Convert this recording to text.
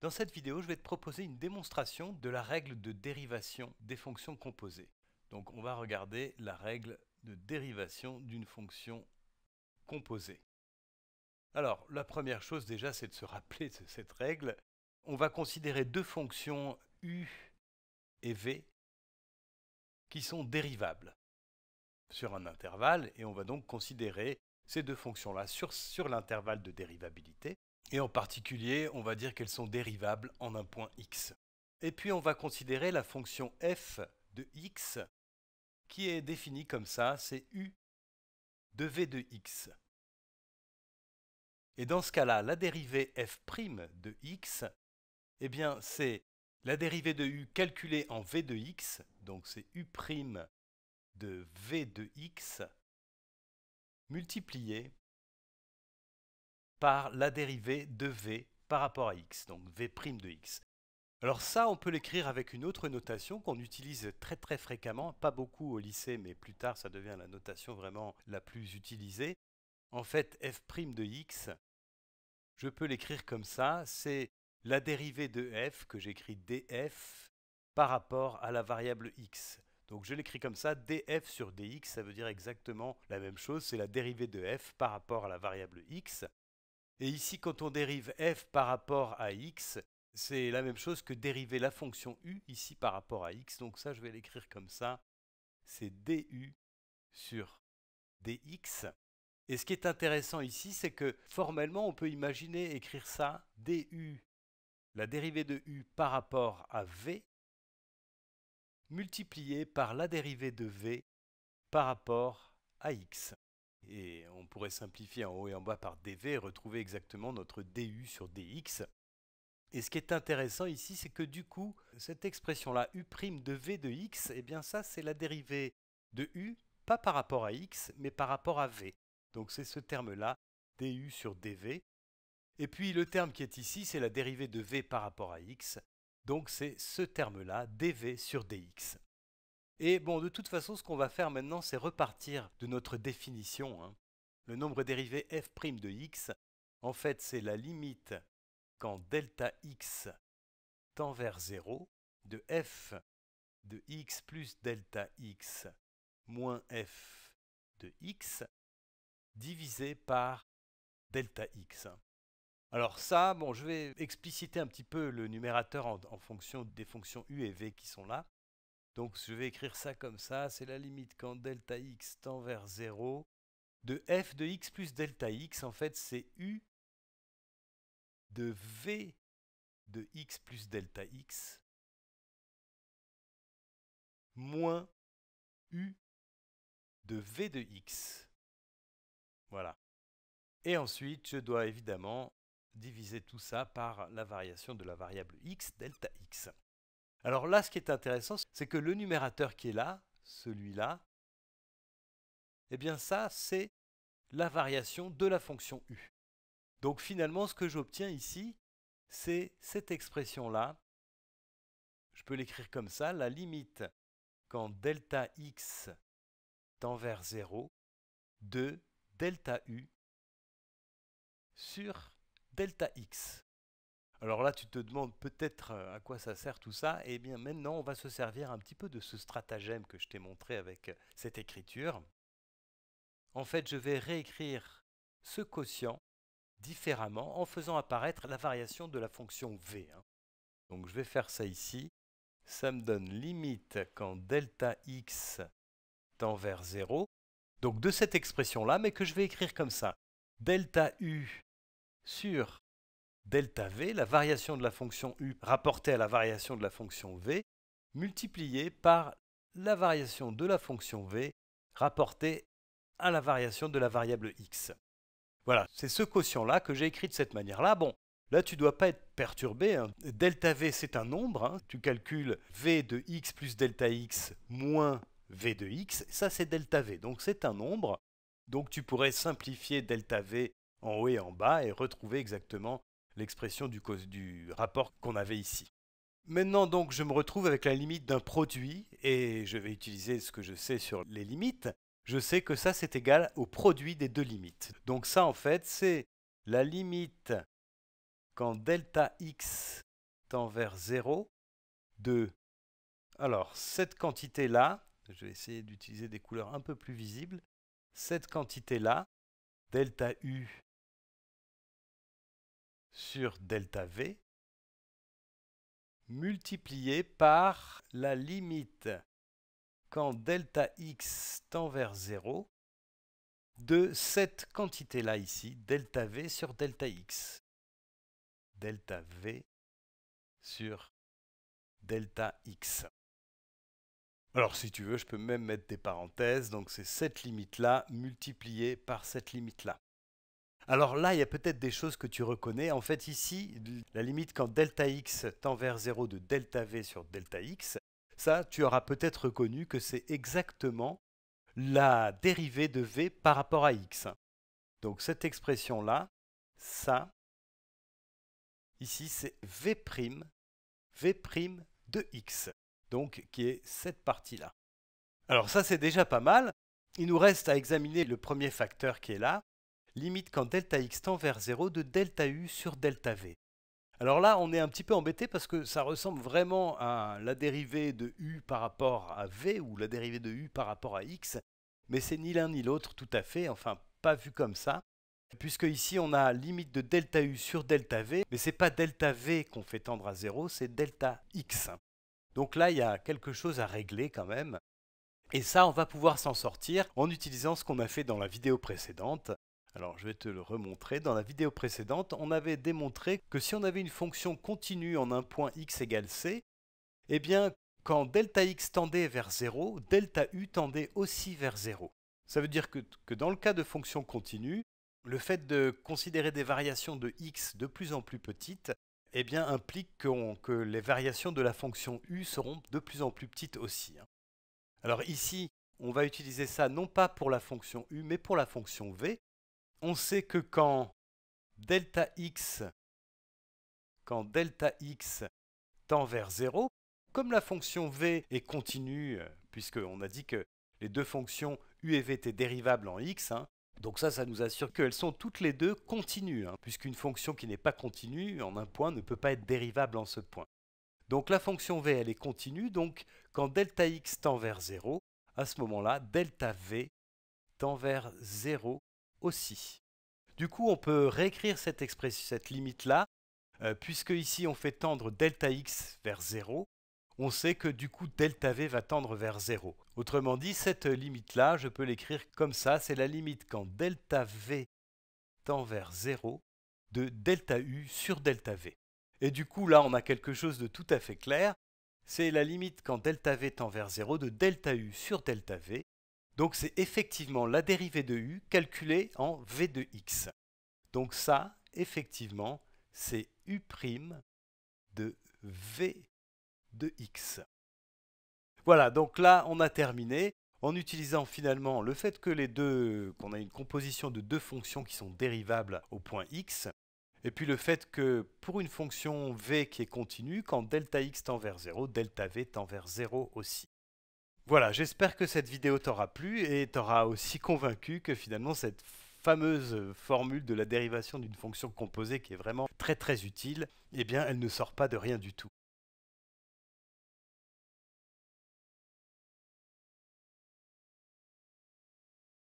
Dans cette vidéo, je vais te proposer une démonstration de la règle de dérivation des fonctions composées. Donc on va regarder la règle de dérivation d'une fonction composée. Alors la première chose déjà, c'est de se rappeler de cette règle. On va considérer deux fonctions u et v qui sont dérivables sur un intervalle et on va donc considérer ces deux fonctions-là sur, sur l'intervalle de dérivabilité et en particulier, on va dire qu'elles sont dérivables en un point x. Et puis on va considérer la fonction f de x qui est définie comme ça, c'est u de v de x. Et dans ce cas-là, la dérivée f' de x, eh bien c'est la dérivée de u calculée en v de x, donc c'est u' de v de x, multipliée par la dérivée de v par rapport à x, donc v' de x. Alors ça, on peut l'écrire avec une autre notation qu'on utilise très très fréquemment, pas beaucoup au lycée, mais plus tard ça devient la notation vraiment la plus utilisée. En fait, f' de x, je peux l'écrire comme ça, c'est la dérivée de f que j'écris df par rapport à la variable x. Donc je l'écris comme ça, df sur dx, ça veut dire exactement la même chose, c'est la dérivée de f par rapport à la variable x. Et ici, quand on dérive f par rapport à x, c'est la même chose que dériver la fonction u ici par rapport à x. Donc ça, je vais l'écrire comme ça. C'est du sur dx. Et ce qui est intéressant ici, c'est que formellement, on peut imaginer écrire ça du, la dérivée de u par rapport à v, multipliée par la dérivée de v par rapport à x. Et pourrait simplifier en haut et en bas par dv et retrouver exactement notre du sur dx. Et ce qui est intéressant ici, c'est que du coup, cette expression-là, u' de v de x, eh bien ça, c'est la dérivée de u, pas par rapport à x, mais par rapport à v. Donc c'est ce terme-là, du sur dv. Et puis le terme qui est ici, c'est la dérivée de v par rapport à x. Donc c'est ce terme-là, dv sur dx. Et bon, de toute façon, ce qu'on va faire maintenant, c'est repartir de notre définition. Hein le nombre dérivé f' de x, en fait c'est la limite quand delta x tend vers 0 de f de x plus delta x moins f de x divisé par delta x. Alors ça, bon, je vais expliciter un petit peu le numérateur en, en, fonction des fonctions u et v qui sont là. Donc je vais écrire ça comme ça, c'est la limite quand delta x tend vers 0 de f de x plus delta x, en fait, c'est u de v de x plus delta x moins u de v de x. Voilà. Et ensuite, je dois évidemment diviser tout ça par la variation de la variable x, delta x. Alors là, ce qui est intéressant, c'est que le numérateur qui est là, celui-là, eh bien ça, c'est la variation de la fonction u. Donc finalement, ce que j'obtiens ici, c'est cette expression-là. Je peux l'écrire comme ça, la limite quand delta x tend vers 0 de delta u sur delta x. Alors là, tu te demandes peut-être euh, à quoi ça sert tout ça. Eh bien maintenant, on va se servir un petit peu de ce stratagème que je t'ai montré avec euh, cette écriture. En fait, je vais réécrire ce quotient différemment en faisant apparaître la variation de la fonction v. Hein. Donc je vais faire ça ici. Ça me donne limite quand delta x tend vers 0. Donc de cette expression-là, mais que je vais écrire comme ça. Delta u sur delta v, la variation de la fonction u rapportée à la variation de la fonction v, multipliée par la variation de la fonction v rapportée à la variation de la variable x. Voilà, c'est ce quotient-là que j'ai écrit de cette manière-là. Bon, là tu ne dois pas être perturbé. Hein. Delta v c'est un nombre, hein. tu calcules v de x plus delta x moins v de x, ça c'est delta v, donc c'est un nombre. Donc tu pourrais simplifier delta v en haut et en bas et retrouver exactement l'expression du, du rapport qu'on avait ici. Maintenant donc je me retrouve avec la limite d'un produit et je vais utiliser ce que je sais sur les limites je sais que ça c'est égal au produit des deux limites. Donc ça en fait c'est la limite quand delta x tend vers 0 de... Alors cette quantité là, je vais essayer d'utiliser des couleurs un peu plus visibles, cette quantité là, delta u sur delta v, multipliée par la limite quand delta x tend vers 0 de cette quantité-là ici, delta v sur delta x. Delta v sur delta x. Alors si tu veux, je peux même mettre des parenthèses, donc c'est cette limite-là multipliée par cette limite-là. Alors là, il y a peut-être des choses que tu reconnais. En fait, ici, la limite quand delta x tend vers 0 de delta v sur delta x, ça, tu auras peut-être reconnu que c'est exactement la dérivée de v par rapport à x. Donc cette expression-là, ça, ici c'est v', v' de x, donc qui est cette partie-là. Alors ça c'est déjà pas mal, il nous reste à examiner le premier facteur qui est là, limite quand delta x tend vers 0 de delta u sur delta v. Alors là, on est un petit peu embêté parce que ça ressemble vraiment à la dérivée de U par rapport à V ou la dérivée de U par rapport à X, mais c'est ni l'un ni l'autre tout à fait, enfin pas vu comme ça, puisque ici on a limite de delta U sur delta V, mais c'est pas delta V qu'on fait tendre à 0, c'est delta X. Donc là, il y a quelque chose à régler quand même. Et ça, on va pouvoir s'en sortir en utilisant ce qu'on a fait dans la vidéo précédente, alors je vais te le remontrer. Dans la vidéo précédente, on avait démontré que si on avait une fonction continue en un point x égale c, eh bien quand delta x tendait vers 0, delta u tendait aussi vers 0. Ça veut dire que, dans le cas de fonctions continues, le fait de considérer des variations de x de plus en plus petites eh bien, implique que les variations de la fonction u seront de plus en plus petites aussi. Hein. Alors ici, on va utiliser ça non pas pour la fonction u, mais pour la fonction v, on sait que quand delta x, tend vers 0, comme la fonction v est continue, euh, puisqu'on a dit que les deux fonctions u et v étaient dérivables en x, hein, donc ça, ça nous assure qu'elles sont toutes les deux continues, hein, puisqu'une fonction qui n'est pas continue en un point ne peut pas être dérivable en ce point. Donc la fonction v, elle est continue, donc quand delta x tend vers 0, à ce moment-là, delta v tend vers 0 aussi. Du coup, on peut réécrire cette, cette limite-là, euh, puisque ici on fait tendre delta x vers 0, on sait que du coup delta v va tendre vers 0. Autrement dit, cette limite-là, je peux l'écrire comme ça, c'est la limite quand delta v tend vers 0 de delta u sur delta v. Et du coup, là, on a quelque chose de tout à fait clair, c'est la limite quand delta v tend vers 0 de delta u sur delta v, donc c'est effectivement la dérivée de u calculée en v de x. Donc ça, effectivement, c'est u' de v de x. Voilà, donc là, on a terminé en utilisant finalement le fait que les deux qu'on a une composition de deux fonctions qui sont dérivables au point x et puis le fait que pour une fonction v qui est continue quand delta x tend vers 0, delta v tend vers 0 aussi. Voilà, j'espère que cette vidéo t'aura plu et t'aura aussi convaincu que finalement cette fameuse formule de la dérivation d'une fonction composée qui est vraiment très très utile, eh bien elle ne sort pas de rien du tout.